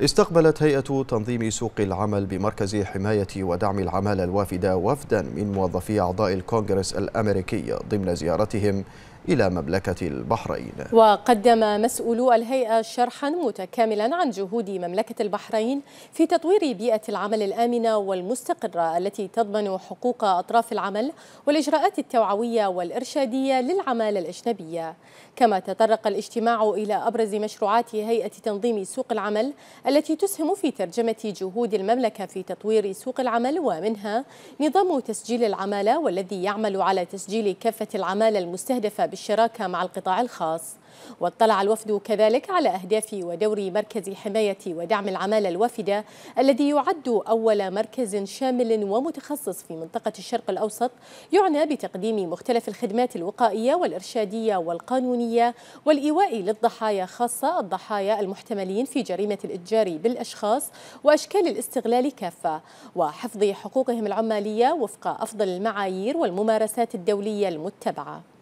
استقبلت هيئة تنظيم سوق العمل بمركز حماية ودعم العمالة الوافدة وفدا من موظفي أعضاء الكونغرس الأمريكي ضمن زيارتهم إلى مملكة البحرين وقدم مسؤولو الهيئة شرحا متكاملا عن جهود مملكة البحرين في تطوير بيئة العمل الآمنة والمستقرة التي تضمن حقوق أطراف العمل والإجراءات التوعوية والإرشادية للعمالة الأجنبية كما تطرق الاجتماع إلى أبرز مشروعات هيئة تنظيم سوق العمل التي تسهم في ترجمة جهود المملكة في تطوير سوق العمل ومنها نظام تسجيل العمالة والذي يعمل على تسجيل كافة العمالة المستهدفة الشراكة مع القطاع الخاص واطلع الوفد كذلك على أهداف ودور مركز الحماية ودعم العمالة الوافدة الذي يعد أول مركز شامل ومتخصص في منطقة الشرق الأوسط يعنى بتقديم مختلف الخدمات الوقائية والإرشادية والقانونية والإيواء للضحايا خاصة الضحايا المحتملين في جريمة الإتجار بالأشخاص وأشكال الاستغلال كافة وحفظ حقوقهم العمالية وفق أفضل المعايير والممارسات الدولية المتبعة